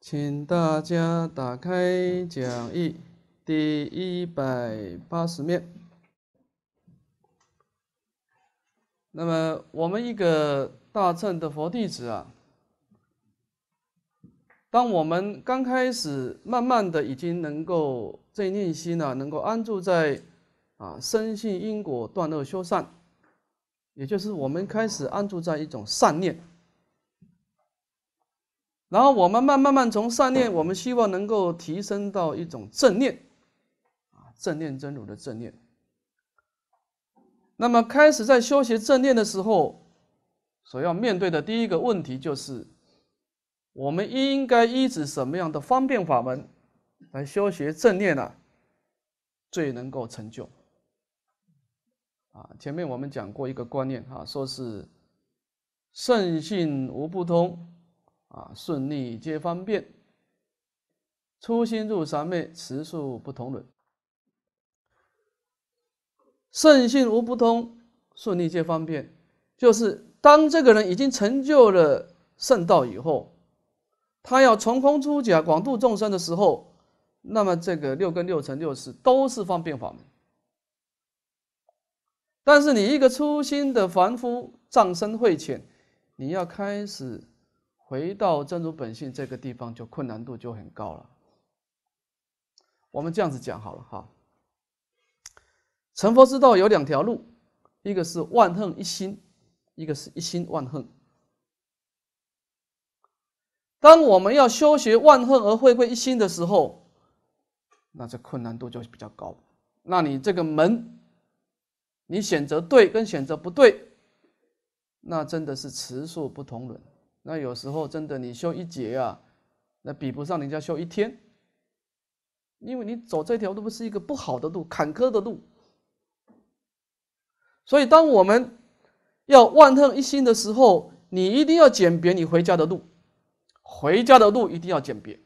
请大家打开讲义第一百八十面。那么，我们一个大乘的佛弟子啊，当我们刚开始，慢慢的已经能够这念心呢，能够安住在啊，生性因果断恶修善，也就是我们开始安住在一种善念。然后我们慢慢慢从善念，我们希望能够提升到一种正念，啊，正念真如的正念。那么开始在修习正念的时候，所要面对的第一个问题就是，我们应该依止什么样的方便法门来修习正念呢？最能够成就。啊，前面我们讲过一个观念啊，说是圣性无不通。啊，顺逆皆方便，初心入三昧，持数不同伦。圣性无不通，顺逆皆方便，就是当这个人已经成就了圣道以后，他要从空出假，广度众生的时候，那么这个六根、六尘、六识都是方便法门。但是你一个初心的凡夫，障深慧浅，你要开始。回到真如本性这个地方，就困难度就很高了。我们这样子讲好了哈，成佛之道有两条路，一个是万恨一心，一个是一心万恨。当我们要修学万恨而回归一心的时候，那这困难度就比较高。那你这个门，你选择对跟选择不对，那真的是雌恕不同人。那有时候真的，你修一节啊，那比不上人家修一天，因为你走这条路不是一个不好的路，坎坷的路。所以，当我们要万恨一心的时候，你一定要鉴别你回家的路，回家的路一定要鉴别。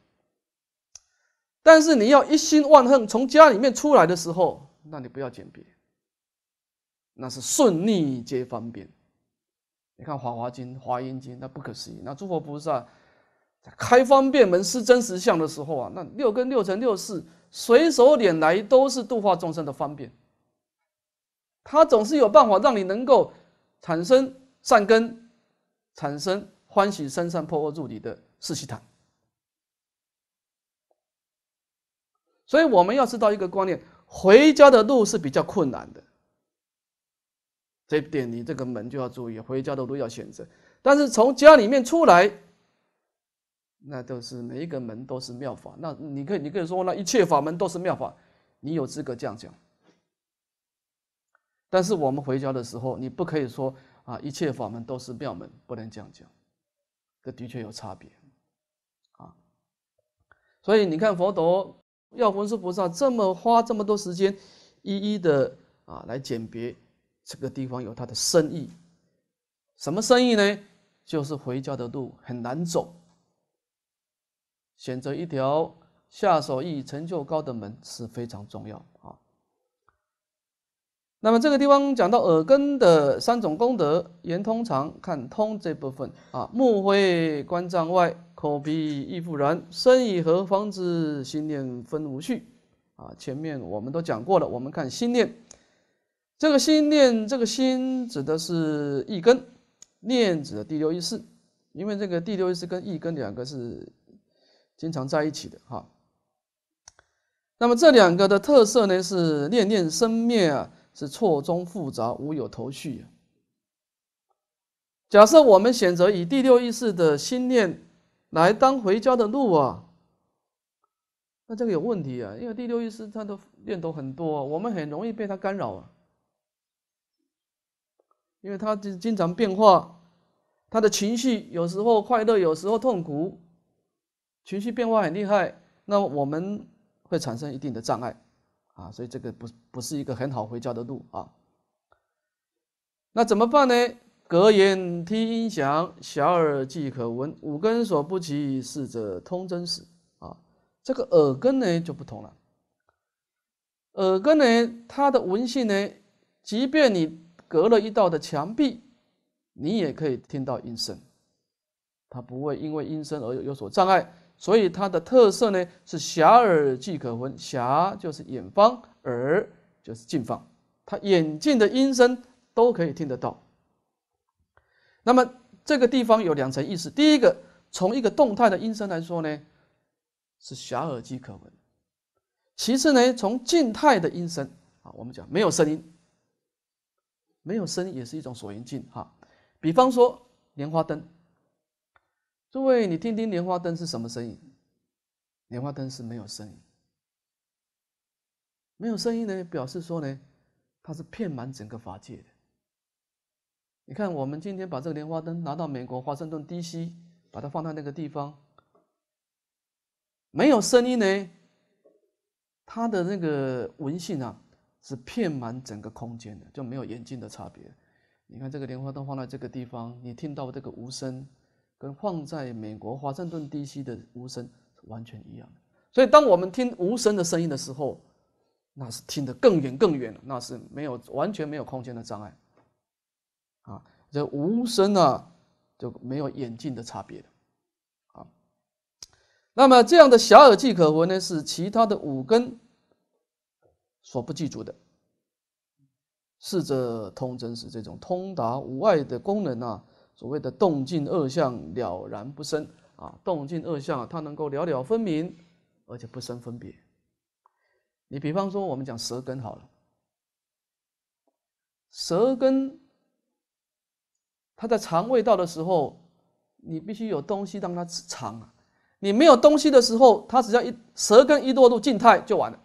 但是，你要一心万恨从家里面出来的时候，那你不要鉴别，那是顺逆皆方便。你看《华华经》《华严经》，那不可思议。那诸佛菩萨在开方便门、是真实相的时候啊，那六根、六尘、六识随手拈来都是度化众生的方便。他总是有办法让你能够产生善根，产生欢喜，升善破恶入理的四喜塔。所以我们要知道一个观念：回家的路是比较困难的。这点你这个门就要注意，回家的路要选择，但是从家里面出来，那都是每一个门都是妙法。那你以，你可以说那一切法门都是妙法，你有资格这样讲。但是我们回家的时候，你不可以说啊一切法门都是妙门，不能这样讲，这的确有差别啊。所以你看佛陀，要文师菩萨这么花这么多时间，一一的啊来鉴别。这个地方有它的深意，什么深意呢？就是回家的路很难走，选择一条下手易、成就高的门是非常重要啊。那么这个地方讲到耳根的三种功德，言通常看通这部分啊，目会观障外，口鼻亦复然，身意何方知？心念分无序啊。前面我们都讲过了，我们看心念。这个心念，这个心指的是一根，念指的第六意识，因为这个第六意识跟一根两个是经常在一起的哈。那么这两个的特色呢是念念生灭啊，是错综复杂、无有头绪。假设我们选择以第六意识的心念来当回家的路啊，那这个有问题啊，因为第六意识它的念头很多，我们很容易被它干扰啊。因为他经经常变化，他的情绪有时候快乐，有时候痛苦，情绪变化很厉害，那我们会产生一定的障碍，啊，所以这个不不是一个很好回家的路啊。那怎么办呢？隔言听音响，小耳即可闻，五根所不及，四者通真实啊。这个耳根呢就不同了，耳根呢它的闻性呢，即便你。隔了一道的墙壁，你也可以听到音声，它不会因为音声而有所障碍，所以它的特色呢是遐耳即可闻，遐就是远方，耳就是近方，它远近的音声都可以听得到。那么这个地方有两层意思，第一个从一个动态的音声来说呢，是遐耳即可闻；其次呢，从静态的音声啊，我们讲没有声音。没有声也是一种所缘境哈，比方说莲花灯，诸位你听听莲花灯是什么声音？莲花灯是没有声音，没有声音呢，表示说呢，它是骗满整个法界的。你看，我们今天把这个莲花灯拿到美国华盛顿 D.C.，把它放在那个地方，没有声音呢，它的那个文性啊。是片满整个空间的，就没有眼镜的差别。你看这个莲花灯放在这个地方，你听到这个无声，跟放在美国华盛顿 D.C. 的无声完全一样。所以，当我们听无声的声音的时候，那是听得更远更远，那是没有完全没有空间的障碍。啊，这无声啊就没有眼镜的差别。啊，那么这样的小耳既可闻呢，是其他的五根。所不记住的，是这通真实这种通达无碍的功能啊。所谓的动静二相了然不生啊，动静二相啊，它能够了了分明，而且不生分别。你比方说，我们讲舌根好了，舌根它在尝味道的时候，你必须有东西让它尝啊。你没有东西的时候，它只要一舌根一落入静态就完了。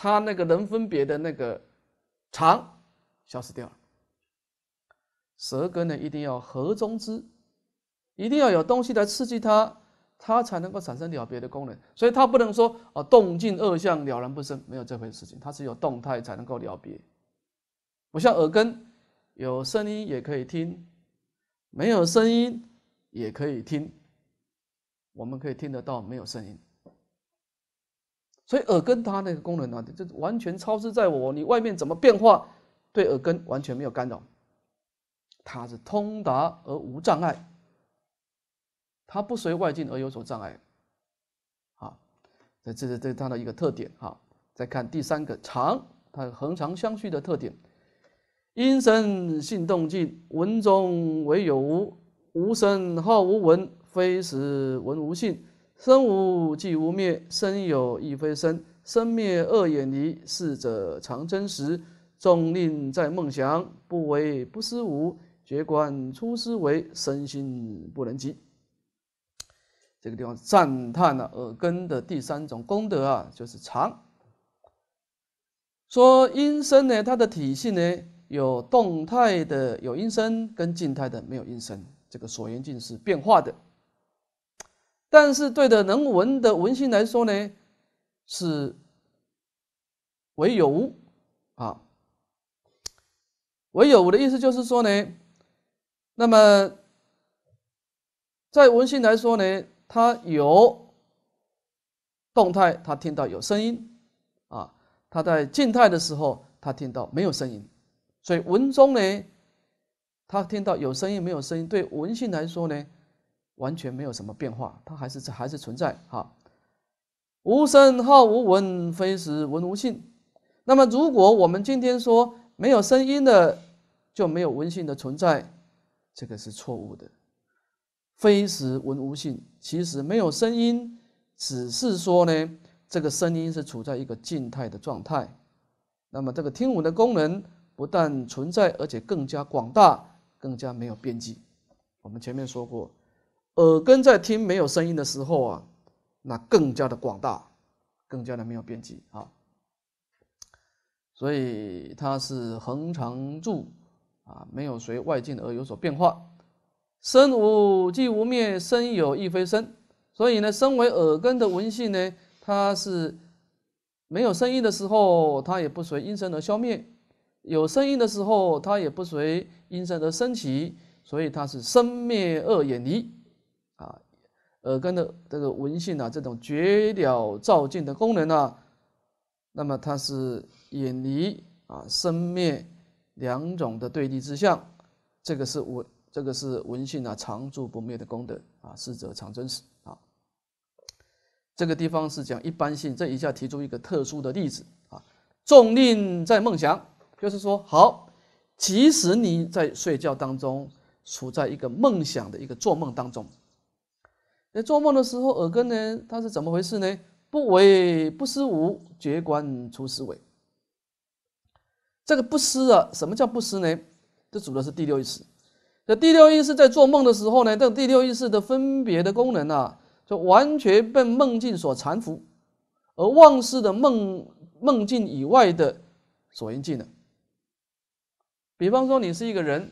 它那个能分别的那个肠消失掉了，舌根呢一定要合中之，一定要有东西来刺激它，它才能够产生了别的功能。所以它不能说啊动静二相了然不生，没有这回事情，它是有动态才能够了别。不像耳根有声音也可以听，没有声音也可以听，我们可以听得到没有声音。所以耳根它那个功能呢，就完全超视在我，你外面怎么变化，对耳根完全没有干扰，它是通达而无障碍，它不随外境而有所障碍，啊，这是对它的一个特点哈。再看第三个长，它恒长相续的特点，音声性动静，文中唯有无，无声好无闻，非是闻无性。生无即无灭，生有亦非生。生灭二眼离，是者常真实。众令在梦想，不为不思无，觉观出思维，身心不能及。这个地方赞叹了耳根的第三种功德啊，就是常。说音声呢，它的体系呢，有动态的有音声，跟静态的没有音声。这个所缘境是变化的。但是，对的，能闻的文心来说呢，是唯有啊，唯有我的意思就是说呢，那么在文心来说呢，它有动态，它听到有声音啊，它在静态的时候，它听到没有声音，所以文中呢，它听到有声音，没有声音，对文性来说呢。完全没有什么变化，它还是还是存在哈。无声号无闻，非时闻无性。那么，如果我们今天说没有声音的就没有闻性的存在，这个是错误的。非时闻无性，其实没有声音，只是说呢，这个声音是处在一个静态的状态。那么，这个听闻的功能不但存在，而且更加广大，更加没有边际。我们前面说过。耳根在听没有声音的时候啊，那更加的广大，更加的没有边际啊。所以它是恒常住啊，没有随外境而有所变化。生无即无灭，生有亦非生。所以呢，身为耳根的闻性呢，它是没有声音的时候，它也不随音声而消灭；有声音的时候，它也不随音声而升起。所以它是生灭二远离。耳根的这个闻性啊，这种觉了照镜的功能呢，那么它是远离啊生灭两种的对立之相，这个是闻这个是闻性啊常住不灭的功德啊，世者常真实啊。这个地方是讲一般性，这一下提出一个特殊的例子啊。重令在梦想，就是说，好，即使你在睡觉当中处在一个梦想的一个做梦当中。在做梦的时候，耳根呢，它是怎么回事呢？不为不思无觉观出思维。这个不思啊，什么叫不思呢？这指的是第六意识。那第六意识在做梦的时候呢，这第六意识的分别的功能啊，就完全被梦境所缠缚，而忘失的梦梦境以外的所应技能。比方说，你是一个人。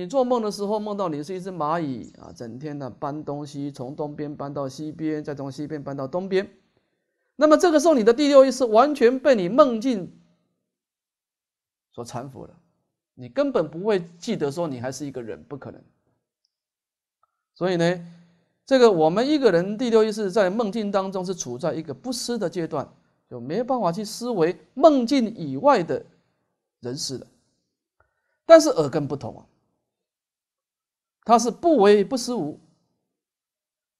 你做梦的时候，梦到你是一只蚂蚁啊，整天的搬东西，从东边搬到西边，再从西边搬到东边。那么这个时候，你的第六意识完全被你梦境所搀扶了，你根本不会记得说你还是一个人，不可能。所以呢，这个我们一个人第六意识在梦境当中是处在一个不思的阶段，就没办法去思维梦境以外的人事的。但是耳根不同啊。它是不为不思无。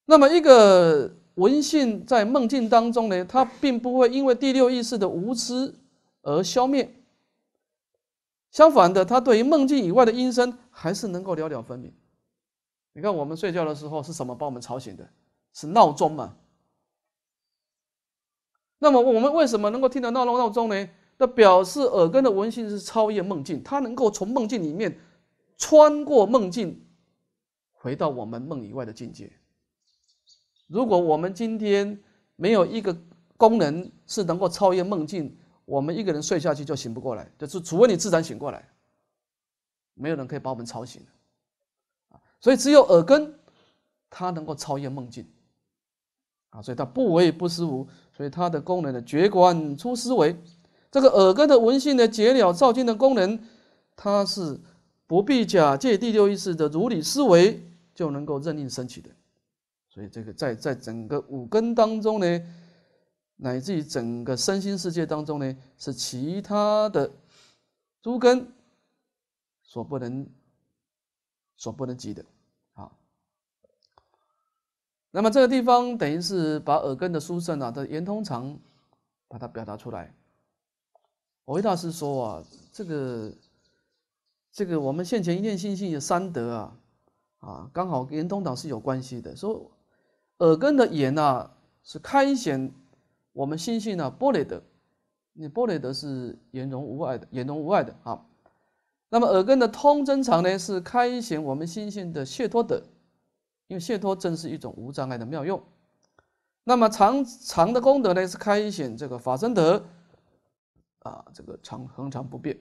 那么一个文性在梦境当中呢，它并不会因为第六意识的无知而消灭。相反的，它对于梦境以外的音声还是能够了了分明。你看，我们睡觉的时候是什么把我们吵醒的？是闹钟嘛。那么我们为什么能够听得闹闹钟呢？那表示耳根的文性是超越梦境，它能够从梦境里面穿过梦境。回到我们梦以外的境界。如果我们今天没有一个功能是能够超越梦境，我们一个人睡下去就醒不过来，就是除非你自然醒过来，没有人可以把我们吵醒。所以只有耳根，它能够超越梦境。啊，所以它不为不思无，所以它的功能的觉观出思维，这个耳根的闻性的解了照见的功能，它是不必假借第六意识的如理思维。就能够任令升起的，所以这个在在整个五根当中呢，乃至于整个身心世界当中呢，是其他的诸根所不能所不能及的啊。那么这个地方等于是把耳根的殊胜啊的圆通常把它表达出来。我维大师说啊，这个这个我们现前一念心性有三德啊。啊，刚好跟通岛是有关系的。说耳根的眼呢，是开显我们心性的波雷德，你波雷德是眼容无碍的，眼容无碍的啊。那么耳根的通真常呢，是开显我们心性的谢托德，因为谢托真是一种无障碍的妙用。那么长常的功德呢，是开显这个法身德啊，这个常恒常不变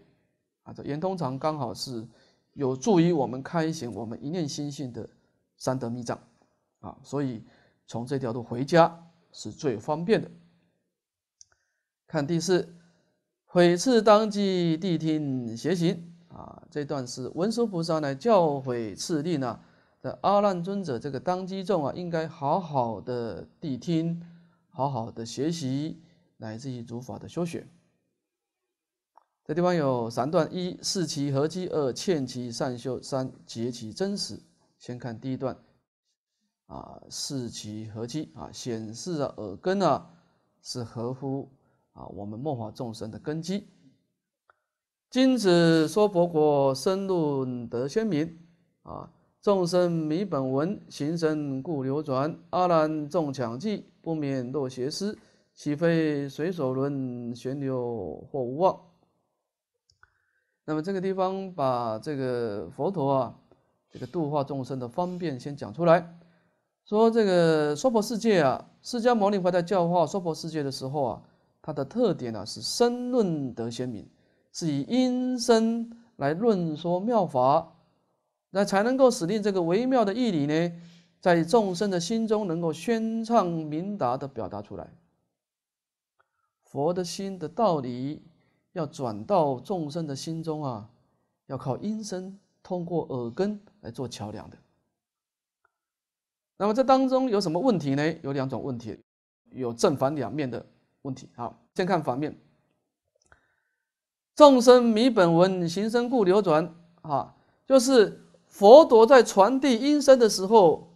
啊，这圆通常刚好是。有助于我们开显我们一念心性的三德密藏，啊，所以从这条路回家是最方便的。看第四，悔次当机谛听邪行啊，这段是文殊菩萨来教诲次第呢的阿难尊者，这个当机众啊，应该好好的谛听，好好的学习，来至于诸法的修学。这地方有三段：一视其合基，二欠其善修，三结其真实。先看第一段，啊，视其合基啊，显示了耳根呢是合乎啊我们末法众生的根基。今子说佛果深论得鲜明啊，众生迷本闻行深故流转，阿难众强记不免落邪思，岂非随所论旋流或无望？那么这个地方把这个佛陀啊，这个度化众生的方便先讲出来，说这个娑婆世界啊，释迦牟尼佛在教化娑婆世界的时候啊，它的特点呢是声论得鲜明，是以音声来论说妙法，那才能够使令这个微妙的义理呢，在众生的心中能够宣畅明达的表达出来，佛的心的道理。要转到众生的心中啊，要靠音声通过耳根来做桥梁的。那么这当中有什么问题呢？有两种问题，有正反两面的问题。好，先看反面。众生迷本文，行声故流转。哈，就是佛陀在传递音声的时候，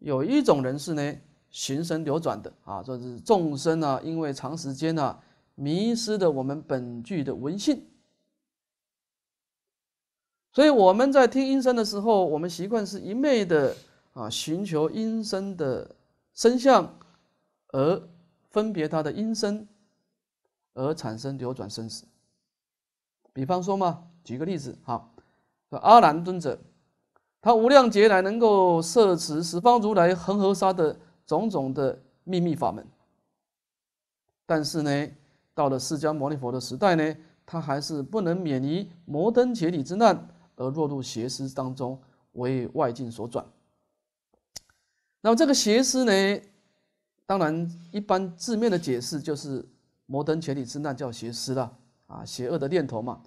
有一种人是呢，行声流转的啊，就是众生啊，因为长时间呢。迷失的我们本具的文性，所以我们在听音声的时候，我们习惯是一昧的啊，寻求音声的声像，而分别它的音声，而产生流转生死。比方说嘛，举个例子，好，阿难尊者，他无量劫来能够摄持十方如来恒河沙的种种的秘密法门，但是呢。到了释迦牟尼佛的时代呢，他还是不能免于摩登伽底之难，而落入邪思当中，为外境所转。那么这个邪思呢，当然一般字面的解释就是摩登伽底之难叫邪思了啊，邪恶的念头嘛。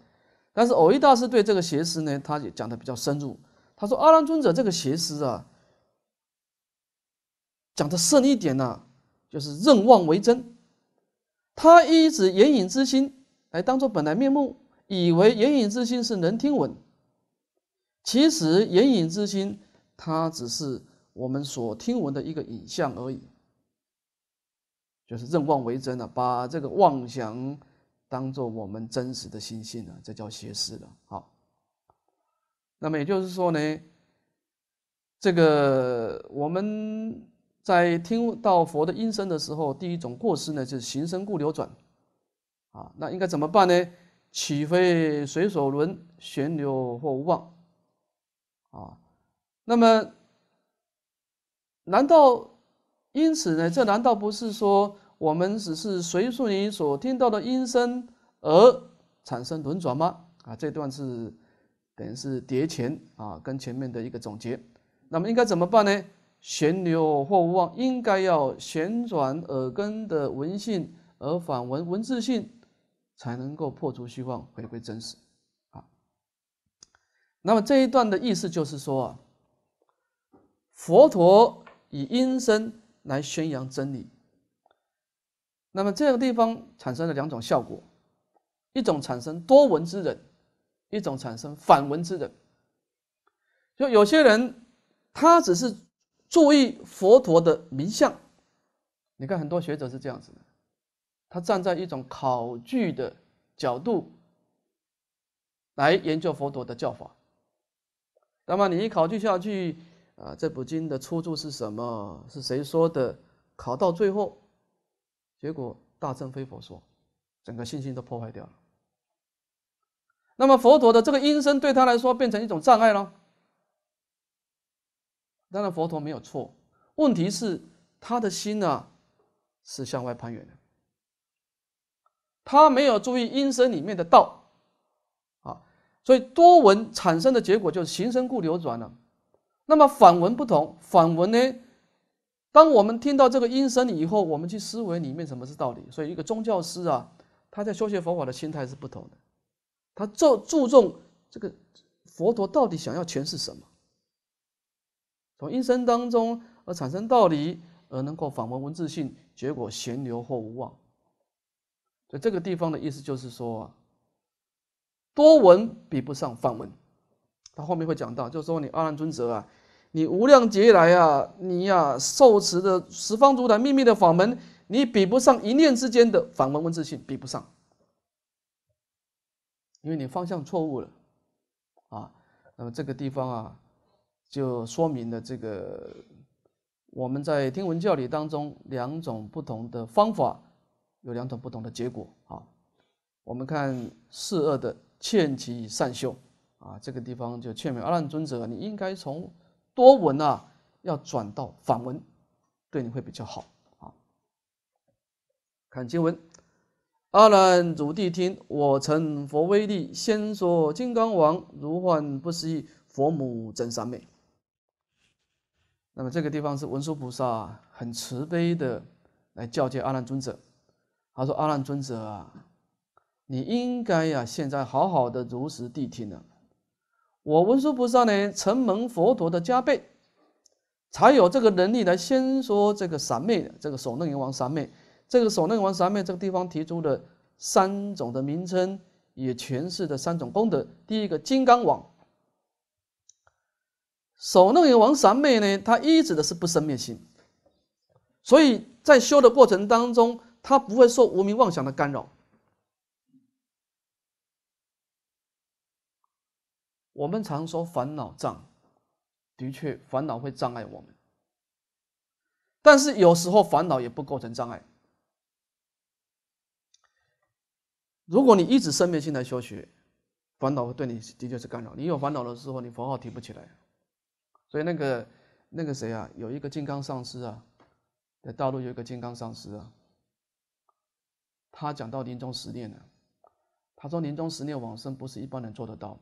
但是偶一大师对这个邪思呢，他也讲的比较深入。他说阿难尊者这个邪思啊，讲的深一点呢，就是任妄为真。他一直眼影之心，哎，当做本来面目，以为眼影之心是能听闻。其实眼影之心，它只是我们所听闻的一个影像而已，就是任妄为真了，把这个妄想当做我们真实的心性了，这叫邪视了。好，那么也就是说呢，这个我们。在听到佛的音声的时候，第一种过失呢，就是行声故流转啊。那应该怎么办呢？岂非随所轮旋流或无望，啊？那么，难道因此呢？这难道不是说我们只是随顺你所听到的音声而产生轮转吗？啊，这段是等于是叠前啊，跟前面的一个总结。那么应该怎么办呢？旋流或无望，应该要旋转耳根的文性而反文文字性，才能够破除虚妄，回归真实啊。那么这一段的意思就是说，啊，佛陀以音声来宣扬真理。那么这个地方产生了两种效果，一种产生多闻之人，一种产生反闻之人。就有些人，他只是。注意佛陀的名相，你看很多学者是这样子的，他站在一种考据的角度来研究佛陀的教法。那么你一考据下去，啊，这部经的出处是什么？是谁说的？考到最后，结果大乘非佛说，整个信心都破坏掉了。那么佛陀的这个音声对他来说变成一种障碍了。当然，佛陀没有错。问题是他的心呢是向外攀援的，他没有注意因生里面的道啊。所以多闻产生的结果就是形深故流转了。那么反闻不同，反闻呢，当我们听到这个音声以后，我们去思维里面什么是道理。所以一个宗教师啊，他在修学佛法的心态是不同的，他注注重这个佛陀到底想要诠释什么。从一生当中而产生道理，而能够访问文字性，结果闲流或无望。所以这个地方的意思就是说，多闻比不上访问。他后面会讲到，就是说你阿难尊者啊，你无量劫来啊，你呀受持的十方诸台秘密的法门，你比不上一念之间的访问文字性，比不上，因为你方向错误了啊。那么这个地方啊。就说明了这个我们在天文教理当中两种不同的方法有两种不同的结果啊。我们看四恶的劝其善修啊，这个地方就劝勉阿难尊者，你应该从多闻啊要转到反闻，对你会比较好啊。看经文，阿难主谛听，我成佛威力先说金刚王如幻不思议，佛母真三昧。那么这个地方是文殊菩萨很慈悲的来教诫阿难尊者，他说：“阿难尊者啊，你应该呀现在好好的如实谛听了。我文殊菩萨呢承蒙佛陀的加倍，才有这个能力来先说这个三昧，这个首楞严王三昧，这个首楞王三昧这个地方提出的三种的名称，也诠释的三种功德。第一个金刚王。”守诺人王三昧呢？他一指的是不生灭心，所以在修的过程当中，他不会受无名妄想的干扰。我们常说烦恼障，的确烦恼会障碍我们，但是有时候烦恼也不构成障碍。如果你一直生灭心来修学，烦恼会对你的确是干扰。你有烦恼的时候，你佛号提不起来。所以那个那个谁啊，有一个金刚上师啊，在大陆有一个金刚上师啊，他讲到临终十念呢，他说临终十念往生不是一般人做得到。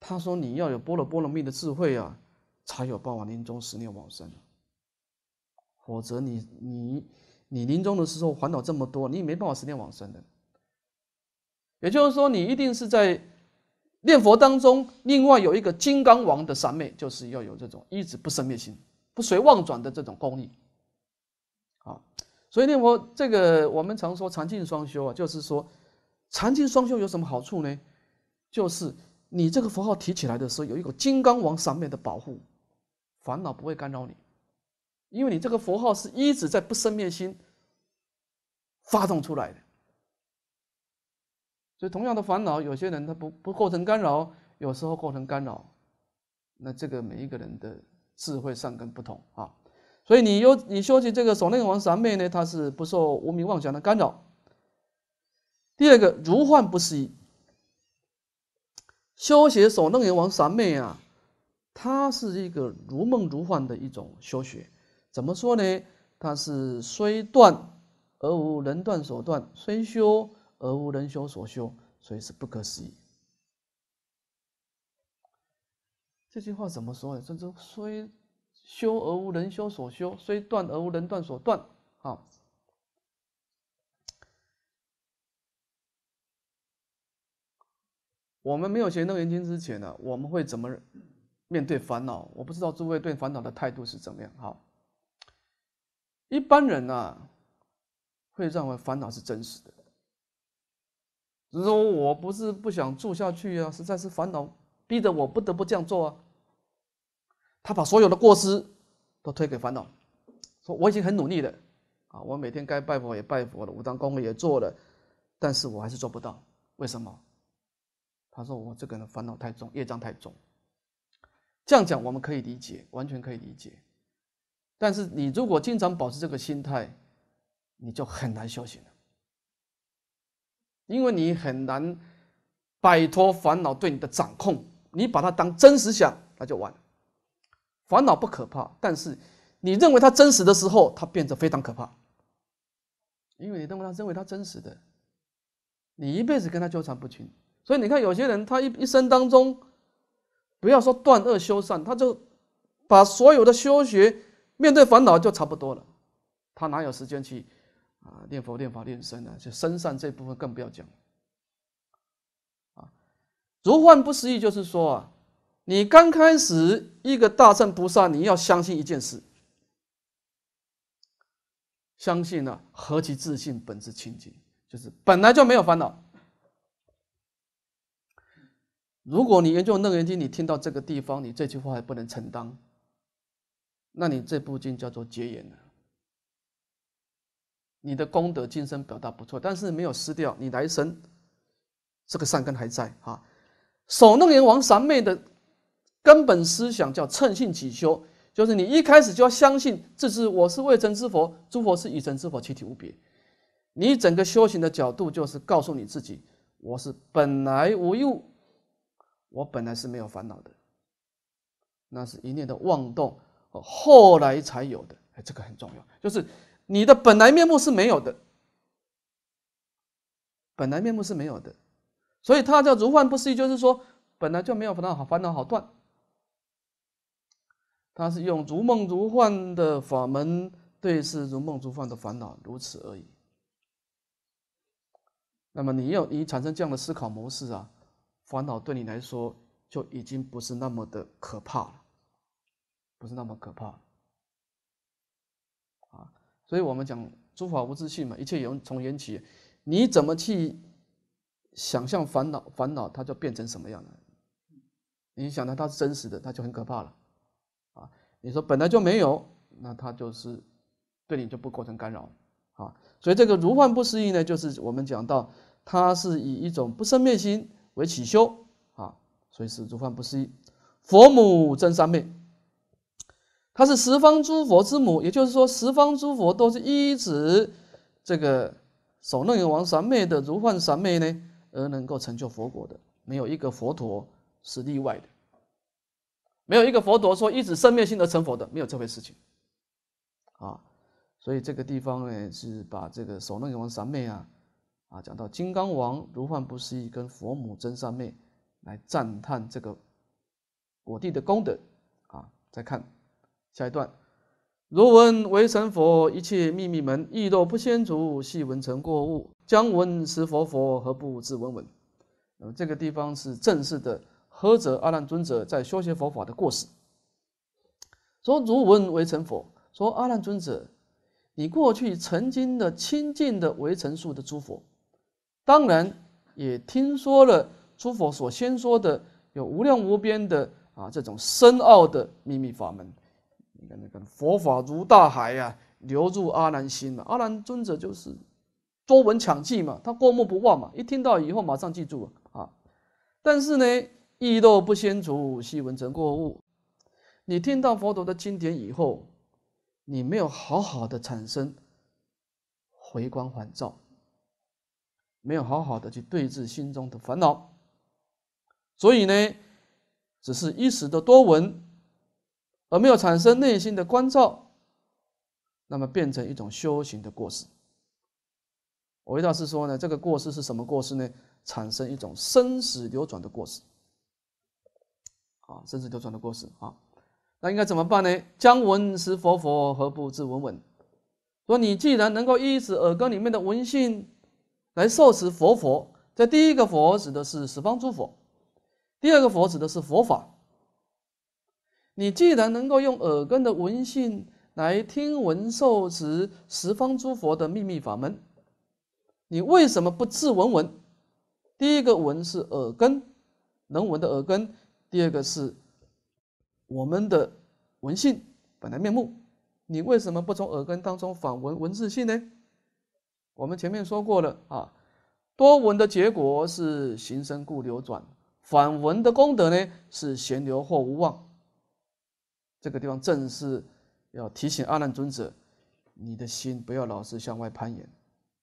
他说你要有波罗波罗蜜的智慧啊，才有办法临终十念往生。否则你你你临终的时候烦恼这么多，你也没办法十念往生的。也就是说，你一定是在。念佛当中，另外有一个金刚王的三昧，就是要有这种一直不生灭心、不随妄转的这种功力。啊，所以念佛这个我们常说禅净双修啊，就是说禅净双修有什么好处呢？就是你这个佛号提起来的时候，有一个金刚王三昧的保护，烦恼不会干扰你，因为你这个佛号是一直在不生灭心发动出来的。所以，同样的烦恼，有些人他不不构成干扰，有时候构成干扰。那这个每一个人的智慧上根不同啊，所以你有你修习这个守楞王三昧呢，它是不受无名妄想的干扰。第二个，如幻不实，修学守楞严三昧啊，它是一个如梦如幻的一种修学。怎么说呢？它是虽断而无人断所断，虽修。而无人修所修，所以是不可思议。这句话怎么说呢？甚至虽修而无人修所修，虽断而无人断所断。好，我们没有学《楞严经》之前呢，我们会怎么面对烦恼？我不知道诸位对烦恼的态度是怎么样。哈，一般人呢，会认为烦恼是真实的。只是说，我不是不想住下去啊，实在是烦恼逼得我不得不这样做啊。他把所有的过失都推给烦恼，说我已经很努力了，啊，我每天该拜佛也拜佛了，五当功课也做了，但是我还是做不到，为什么？他说我这个人烦恼太重，业障太重。这样讲我们可以理解，完全可以理解。但是你如果经常保持这个心态，你就很难修行。因为你很难摆脱烦恼对你的掌控，你把它当真实想，那就完了。烦恼不可怕，但是你认为它真实的时候，它变得非常可怕。因为你认为它认为它真实的，你一辈子跟它纠缠不清。所以你看，有些人他一一生当中，不要说断恶修善，他就把所有的修学面对烦恼就差不多了，他哪有时间去？啊，念佛、念法、念身啊，就身上这部分更不要讲。啊，如幻不思议，就是说啊，你刚开始一个大圣菩萨，你要相信一件事，相信呢何其自信本自清净，就是本来就没有烦恼。如果你研究楞严经，你听到这个地方，你这句话还不能承担，那你这部经叫做结缘了。你的功德今生表达不错，但是没有失掉，你来生这个善根还在啊。守诺言王三妹的根本思想叫“趁性起修”，就是你一开始就要相信，这是我是未成之佛，诸佛是以成之佛，其体无别。你整个修行的角度就是告诉你自己，我是本来无一物，我本来是没有烦恼的，那是一念的妄动，后来才有的。哎，这个很重要，就是。你的本来面目是没有的，本来面目是没有的，所以它叫如幻不实，就是说本来就没有烦恼好烦恼好断，它是用如梦如幻的法门对视如梦如幻的烦恼，如此而已。那么你有你产生这样的思考模式啊，烦恼对你来说就已经不是那么的可怕了，不是那么可怕了。所以我们讲诸法无自性嘛，一切由从缘起，你怎么去想象烦恼？烦恼它就变成什么样了？你想到它是真实的，它就很可怕了，啊！你说本来就没有，那它就是对你就不构成干扰，啊！所以这个如幻不思议呢，就是我们讲到它是以一种不生灭心为起修啊，所以是如幻不思议。佛母真三昧。他是十方诸佛之母，也就是说，十方诸佛都是依止这个首楞严王三昧的如幻三昧呢，而能够成就佛果的，没有一个佛陀是例外的，没有一个佛陀说依止生灭性而成佛的，没有这回事情啊。所以这个地方呢，是把这个首楞严王三昧啊，啊，讲到金刚王如幻不思议跟佛母真三昧来赞叹这个我地的功德啊，再看。下一段，如闻为成佛，一切秘密门亦若不先足，系闻成过物。将闻识佛佛，何不自闻闻？么这个地方是正式的，何者阿难尊者在修学佛法的过失。说如闻为成佛，说阿难尊者，你过去曾经的亲近的为成数的诸佛，当然也听说了诸佛所先说的有无量无边的啊这种深奥的秘密法门。你看，那个佛法如大海呀，流入阿难心了。阿难尊者就是多闻抢记嘛，他过目不忘嘛，一听到以后马上记住啊。但是呢，意漏不先除，细闻成过误。你听到佛陀的经典以后，你没有好好的产生回光返照，没有好好的去对治心中的烦恼，所以呢，只是一时的多闻。而没有产生内心的关照，那么变成一种修行的过失。我一道士说呢，这个过失是什么过失呢？产生一种生死流转的过失。啊，生死流转的过失啊，那应该怎么办呢？将闻识佛佛何不自闻闻？说你既然能够依此耳根里面的闻性来受持佛佛，这第一个佛指的是十方诸佛，第二个佛指的是佛法。你既然能够用耳根的闻性来听闻受持十方诸佛的秘密法门，你为什么不自闻闻？第一个闻是耳根能闻的耳根，第二个是我们的闻性本来面目。你为什么不从耳根当中反闻闻自性呢？我们前面说过了啊，多闻的结果是行深故流转，反闻的功德呢是闲流或无望。这个地方正是要提醒阿难尊者，你的心不要老是向外攀岩，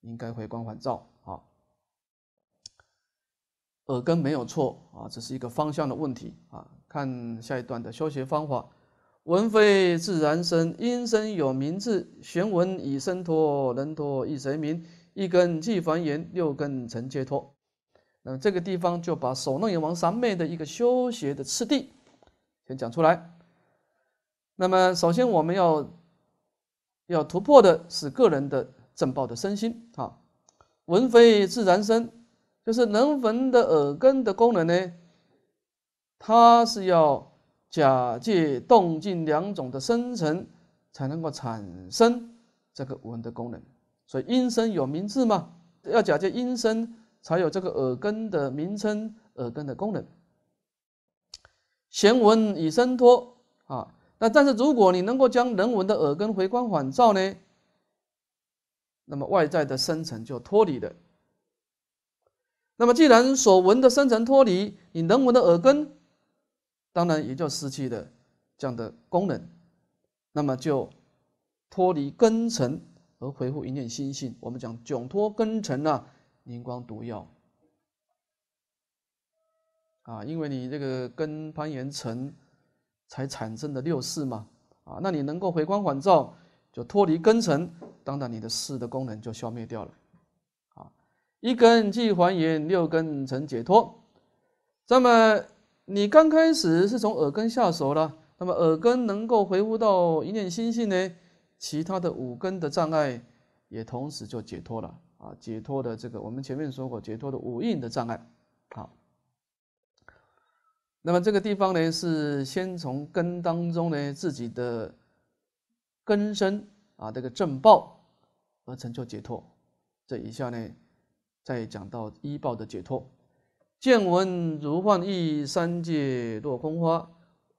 应该回光返照啊。耳根没有错啊，这是一个方向的问题啊。看下一段的修学方法：文非自然生，因生有名字；玄文以身托，人托亦谁名？一根既凡言，六根成皆脱。那么这个地方就把首弄严王三昧的一个修学的次第先讲出来。那么，首先我们要要突破的是个人的正报的身心啊。闻非自然生，就是能闻的耳根的功能呢，它是要假借动静两种的生成，才能够产生这个闻的功能。所以音声有名字嘛，要假借音声，才有这个耳根的名称、耳根的功能。贤闻以声托啊。那但是，如果你能够将人文的耳根回光返照呢，那么外在的生成就脱离了。那么既然所闻的生成脱离，你人文的耳根，当然也就失去了这样的功能。那么就脱离根尘而恢复一念心性。我们讲窘脱根尘啊，凝光毒药。啊，因为你这个根攀岩尘。才产生的六识嘛，啊，那你能够回光返照，就脱离根尘，当然你的识的功能就消灭掉了，啊，一根即还原，六根成解脱。那么你刚开始是从耳根下手了，那么耳根能够回复到一念心性呢，其他的五根的障碍也同时就解脱了，啊，解脱的这个我们前面说过，解脱的五蕴的障碍，好。那么这个地方呢，是先从根当中呢，自己的根身啊，这个正报而成就解脱。这一下呢，再讲到一报的解脱。见闻如幻易，三界若空花；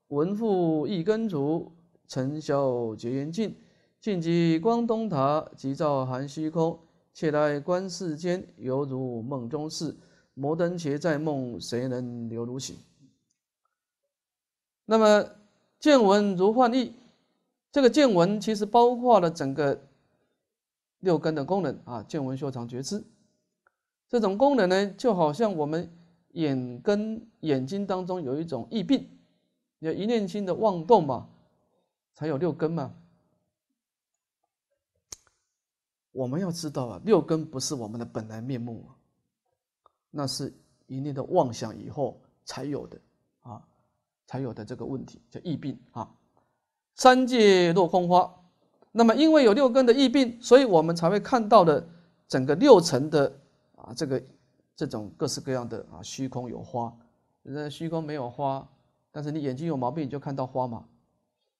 闻复亦根除，尘嚣结缘尽。尽即光东塔，即照含虚空。且来观世间，犹如梦中事。摩登伽在梦，谁能留如醒？那么，见闻如幻意，这个见闻其实包括了整个六根的功能啊。见闻修场觉知，这种功能呢，就好像我们眼根眼睛当中有一种疫病，要一念心的妄动嘛，才有六根嘛。我们要知道啊，六根不是我们的本来面目，那是一念的妄想以后才有的。才有的这个问题叫疫病啊，三界落空花，那么因为有六根的疫病，所以我们才会看到的整个六层的啊，这个这种各式各样的啊虚空有花，那虚空没有花，但是你眼睛有毛病你就看到花嘛，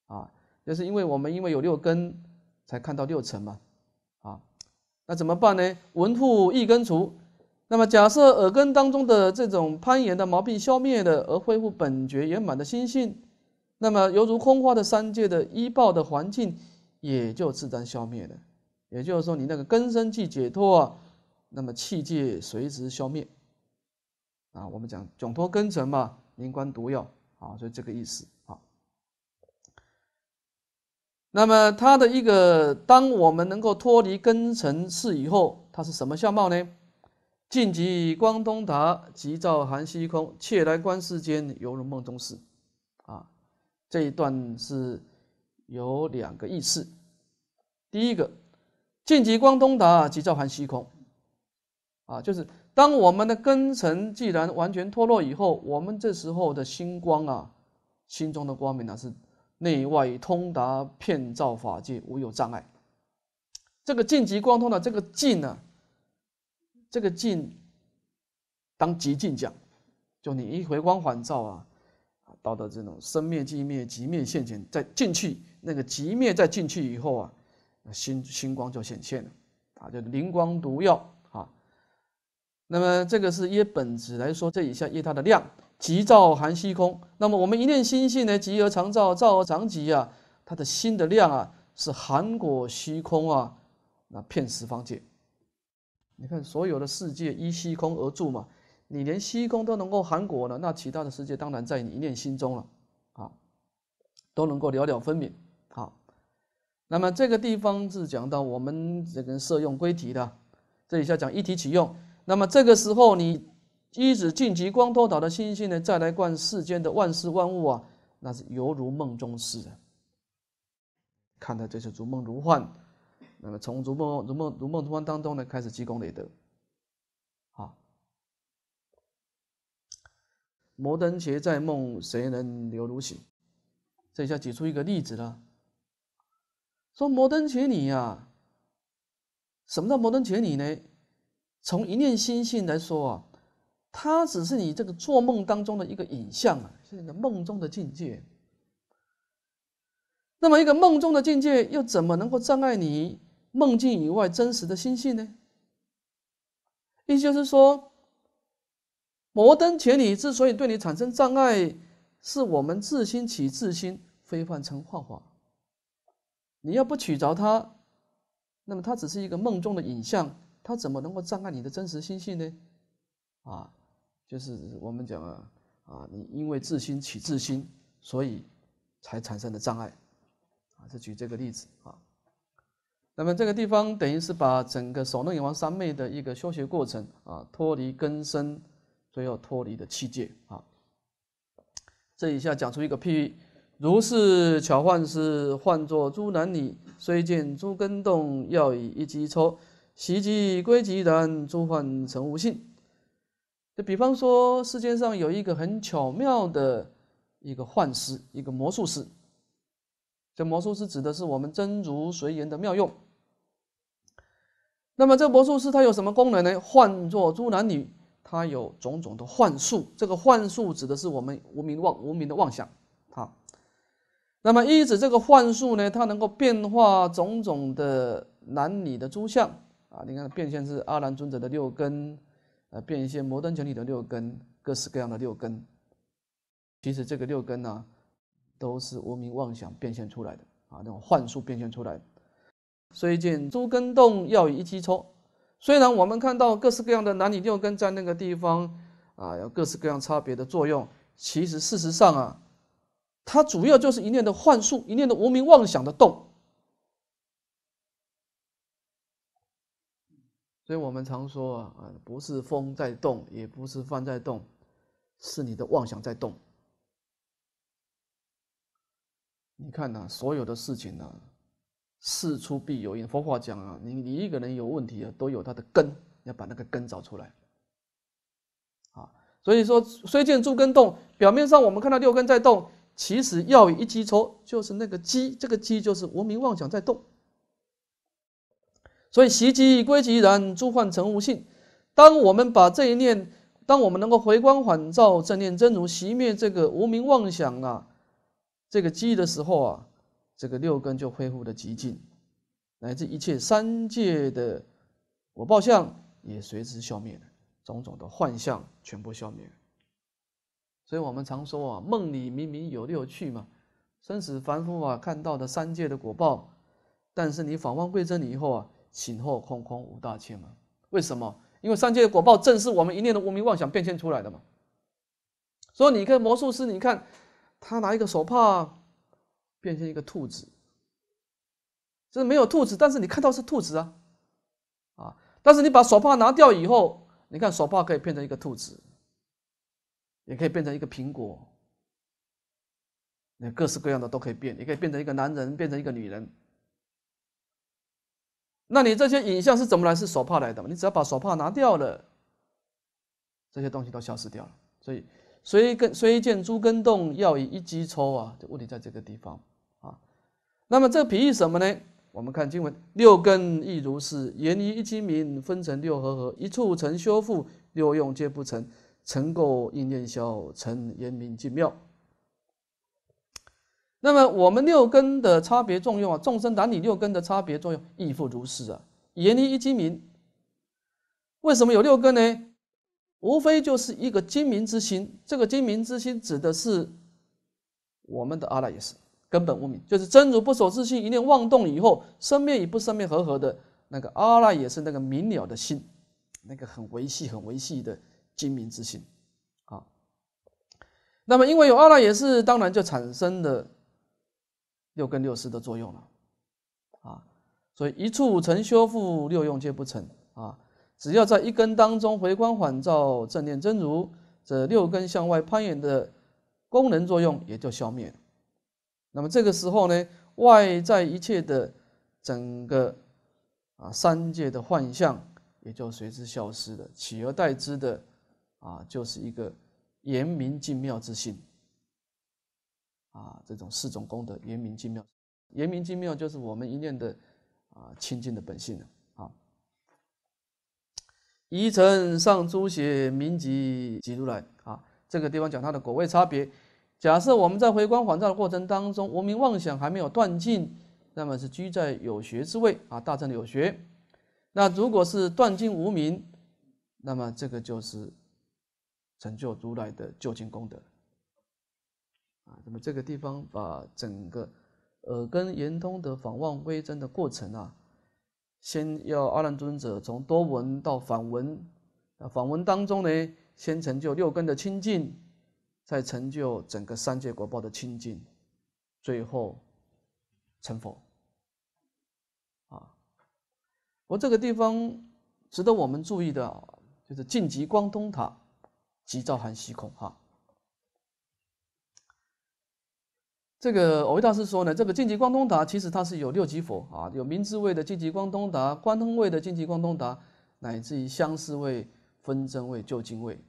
啊，就是因为我们因为有六根才看到六层嘛，啊，那怎么办呢？文护一根除。那么，假设耳根当中的这种攀岩的毛病消灭了，而恢复本觉圆满的心性，那么犹如空花的三界的依报的环境，也就自然消灭了。也就是说，你那个根生即解脱，那么气界随之消灭。啊，我们讲窘脱根尘嘛，灵光毒药啊，所以这个意思啊。那么，它的一个，当我们能够脱离根尘世以后，它是什么相貌呢？净极光通达，即照含虚空。切来观世间，犹如梦中事。啊，这一段是有两个意思。第一个，净极光通达，即照含虚空。啊，就是当我们的根尘既然完全脱落以后，我们这时候的星光啊，心中的光明呢，是内外通达，遍照法界，无有障碍。这个净极光通的这个净呢。这个净，当极净讲，就你一回光返照啊，啊，到的这种生灭即灭，极灭现前，再进去那个极灭，再进去以后啊，那星星光就显现了，啊，就灵光独耀啊。那么这个是依本质来说，这以下依它的量，即照含虚空。那么我们一念心性呢，即而常照，照而常极啊，它的心的量啊，是含果虚空啊，那片十方界。你看，所有的世界依虚空而住嘛，你连虚空都能够含裹了，那其他的世界当然在你一念心中了，啊，都能够了了分明。好，那么这个地方是讲到我们这个摄用归体的，这里下讲一体启用。那么这个时候，你一直晋级光脱岛的星星呢，再来观世间的万事万物啊，那是犹如梦中似的，看的这是如梦如幻。那么，从如梦如梦如梦如幻当中呢，开始积功累德。啊，摩登且在梦，谁能留如醒？这下举出一个例子了。说摩登且你呀，什么叫摩登且你呢？从一念心性来说啊，它只是你这个做梦当中的一个影像啊，是你的梦中的境界。那么，一个梦中的境界又怎么能够障碍你？梦境以外真实的星系呢？意思就是说，摩登前理之所以对你产生障碍，是我们自心起自心，非幻成幻化。你要不取着它，那么它只是一个梦中的影像，它怎么能够障碍你的真实心性呢？啊，就是我们讲啊啊，你因为自心起自心，所以才产生的障碍。啊，就举这个例子啊。那么这个地方等于是把整个手弄阎王三昧的一个修学过程啊，脱离根深，最后脱离的七界啊。这一下讲出一个譬喻：如是巧幻师，幻作诸男女，虽见诸根动，要以一机抽，悉即归集然，诸幻成无性。就比方说，世界上有一个很巧妙的一个幻师，一个魔术师。这魔术师指的是我们真如随缘的妙用。那么这个魔术师他有什么功能呢？幻作诸男女，他有种种的幻术。这个幻术指的是我们无名妄无名的妄想。好，那么依止这个幻术呢，它能够变化种种的男女的诸相啊。你看变现是阿兰尊者的六根，呃，变现摩登耆女的六根，各式各样的六根。其实这个六根呢，都是无名妄想变现出来的啊，那种幻术变现出来的。所以讲，诸根动要以一击戳。虽然我们看到各式各样的男女六根在那个地方啊，有各式各样差别的作用，其实事实上啊，它主要就是一念的幻术，一念的无名妄想的动。所以我们常说啊，不是风在动，也不是帆在动，是你的妄想在动。你看呐，所有的事情呢。事出必有因，佛法讲啊，你你一个人有问题啊，都有他的根，要把那个根找出来，啊，所以说虽见诸根动，表面上我们看到六根在动，其实要有一机抽，就是那个机，这个机就是无名妄想在动。所以习机归其然，诸幻成无性。当我们把这一念，当我们能够回光返照，正念真如，熄灭这个无名妄想啊，这个机的时候啊。这个六根就恢复的极尽，乃至一切三界的果报相也随之消灭了，种种的幻象全部消灭了。所以我们常说啊，梦里明明有六趣嘛，生死凡夫啊看到的三界的果报，但是你返望归真以后啊，醒后空空无大千嘛。为什么？因为三界的果报正是我们一念的无名妄想变现出来的嘛。所以你跟魔术师，你看他拿一个手帕。变成一个兔子，这是没有兔子，但是你看到是兔子啊，啊！但是你把手帕拿掉以后，你看手帕可以变成一个兔子，也可以变成一个苹果，那各式各样的都可以变，也可以变成一个男人，变成一个女人。那你这些影像是怎么来？是手帕来的嘛？你只要把手帕拿掉了，这些东西都消失掉了。所以，虽所虽见诸根动，要以一击抽啊，就问题在这个地方。那么这比喻什么呢？我们看经文：六根亦如是，言一意精明，分成六合合，一处成修复，六用皆不成，成垢应念消，成言明尽妙。那么我们六根的差别作用啊，众生打女六根的差别作用亦复如是啊。言一意精明，为什么有六根呢？无非就是一个精明之心。这个精明之心指的是我们的阿赖耶识。根本无名，就是真如不守自性，一念妄动以后，生灭与不生灭合合的那个阿赖也是那个明了的心，那个很维系、很维系的精明之心啊。那么因为有阿赖也是，当然就产生了六根六识的作用了啊。所以一处成修复，六用皆不成啊。只要在一根当中回光返照，正念真如，这六根向外攀缘的功能作用也就消灭。了。那么这个时候呢，外在一切的整个啊三界的幻象也就随之消失了，取而代之的啊就是一个严明净妙之心啊，这种四种功德严明净妙，严明净妙就是我们一念的啊清净的本性了啊。一乘上诸邪名即即如来啊，这个地方讲它的果位差别。假设我们在回光返照的过程当中，无名妄想还没有断尽，那么是居在有学之位啊，大乘的有学。那如果是断尽无名，那么这个就是成就如来的究竟功德啊。那么这个地方把整个耳根圆通的访望归真的过程啊，先要阿难尊者从多闻到反闻，啊，反闻当中呢，先成就六根的清净。在成就整个三界果报的清净，最后成佛啊！我这个地方值得我们注意的，就是晋级光通塔，即照含虚空哈。这个我维大师说呢，这个晋级光通塔其实它是有六级佛啊，有明智慧的晋级光通达，观通位的晋级光通达，乃至于相思位、分真位、究竟位，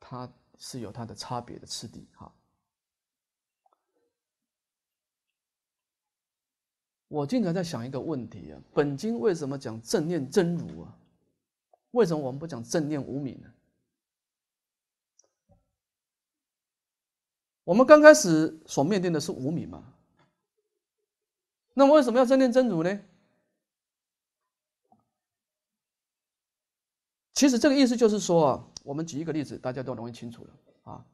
它。是有它的差别的次第哈。我经常在想一个问题啊，本经为什么讲正念真如啊？为什么我们不讲正念无明呢？我们刚开始所面对的是无明嘛，那么为什么要正念真如呢？其实这个意思就是说。啊，我们举一个例子，大家都容易清楚了啊。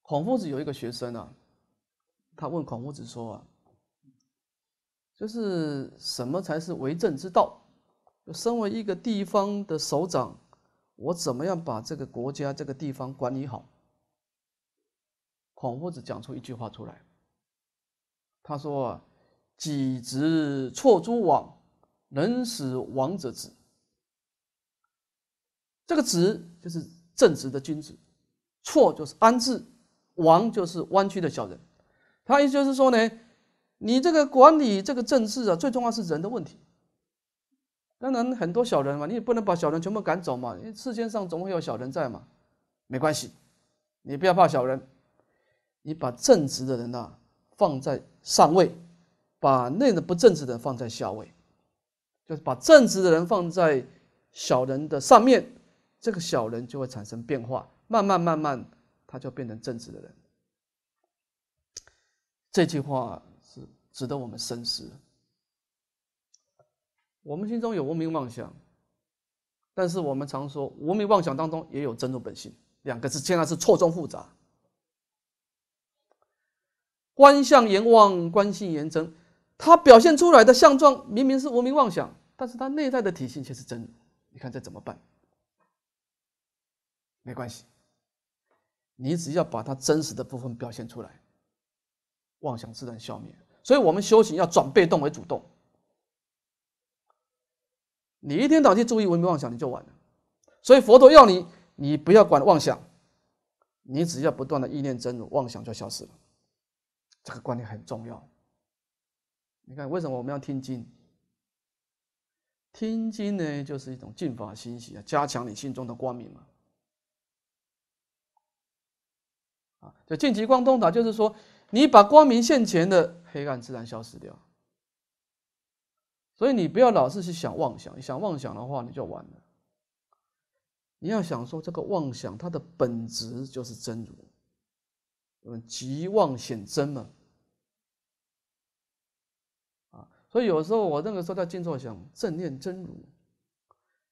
孔夫子有一个学生啊，他问孔夫子说：“啊，就是什么才是为政之道？身为一个地方的首长，我怎么样把这个国家这个地方管理好？”孔夫子讲出一句话出来，他说：“己直错诸枉，能使王者止。”这个直就是正直的君子，错就是安置，王就是弯曲的小人。他意思就是说呢，你这个管理这个政治啊，最重要是人的问题。当然很多小人嘛，你也不能把小人全部赶走嘛，因为世界上总会有小人在嘛，没关系，你不要怕小人，你把正直的人呐放在上位，把那个不正直的放在下位，就是把正直的人放在小人的上面。这个小人就会产生变化，慢慢慢慢，他就变成正直的人。这句话是值得我们深思。我们心中有无名妄想，但是我们常说无名妄想当中也有真如本性，两个字现在是错综复杂。观相言妄，观性言真，他表现出来的相状明明是无名妄想，但是他内在的体性却是真。你看这怎么办？没关系，你只要把它真实的部分表现出来，妄想自然消灭。所以，我们修行要转被动为主动。你一天到地注意文明妄想，你就完了。所以，佛陀要你，你不要管妄想，你只要不断的意念真如，妄想就消失了。这个观念很重要。你看，为什么我们要听经？听经呢，就是一种净法心息啊，加强你心中的光明啊。就见极光通达，就是说，你把光明现前的黑暗自然消失掉。所以你不要老是去想妄想，想妄想的话你就完了。你要想说这个妄想它的本质就是真如，我们极妄显真嘛。啊，所以有时候我那个说在静坐想正念真如，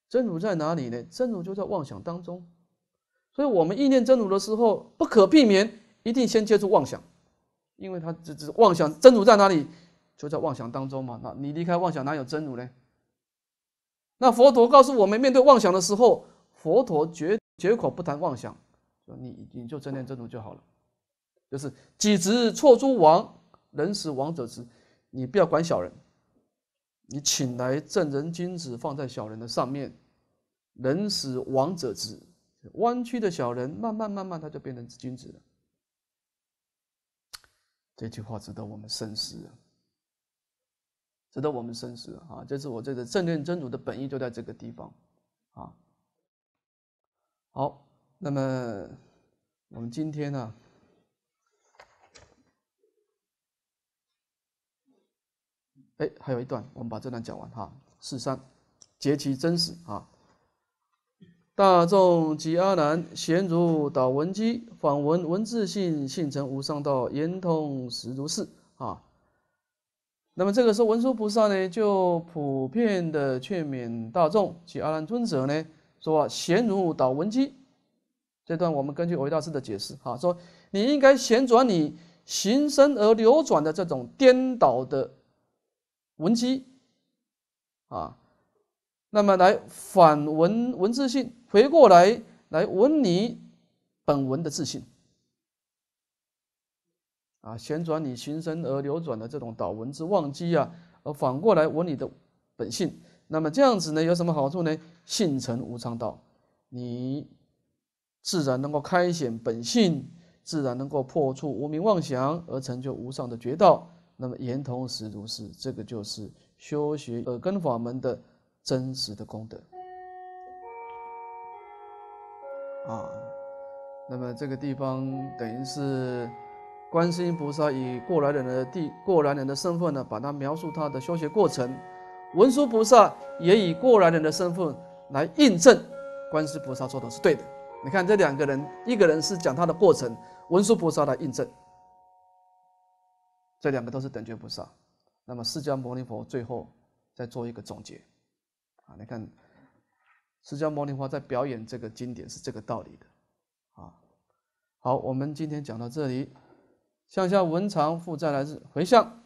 真如在哪里呢？真如就在妄想当中。所以，我们意念真如的时候，不可避免，一定先接触妄想，因为他这是妄想，真如在哪里，就在妄想当中嘛。那你离开妄想，哪有真如呢？那佛陀告诉我们，面对妄想的时候，佛陀绝绝口不谈妄想，你你就真念真如就好了。就是己直错诸王，人死亡者之，你不要管小人，你请来正人君子放在小人的上面，人死亡者之。弯曲的小人，慢慢慢慢，他就变成君子了。这句话值得我们深思啊，值得我们深思啊。这是我这个正念真主的本意就在这个地方啊。好，那么我们今天呢？哎，还有一段，我们把这段讲完哈。四三，结其真实啊。大众及阿难贤如导文机，访文文字性，性成无上道，言通实如是啊。那么这个时候，文殊菩萨呢，就普遍的劝勉大众及阿难尊者呢，说贤如导文机。这段我们根据维大师的解释啊，说你应该旋转你行身而流转的这种颠倒的文机啊，那么来反文文字性。回过来，来闻你本文的自信啊，旋转你寻声而流转的这种导文字忘机啊，而反过来闻你的本性。那么这样子呢，有什么好处呢？性成无常道，你自然能够开显本性，自然能够破除无明妄想，而成就无上的觉道。那么言同时如是，这个就是修学耳根法门的真实的功德。啊，那么这个地方等于是观世音菩萨以过来人的地过来人的身份呢，把他描述他的修学过程。文殊菩萨也以过来人的身份来印证观世菩萨说的是对的。你看这两个人，一个人是讲他的过程，文殊菩萨来印证。这两个都是等觉菩萨。那么释迦牟尼佛最后再做一个总结啊，你看。释迦牟尼佛在表演这个经典是这个道理的，啊，好，我们今天讲到这里，向下文长复再来是回向。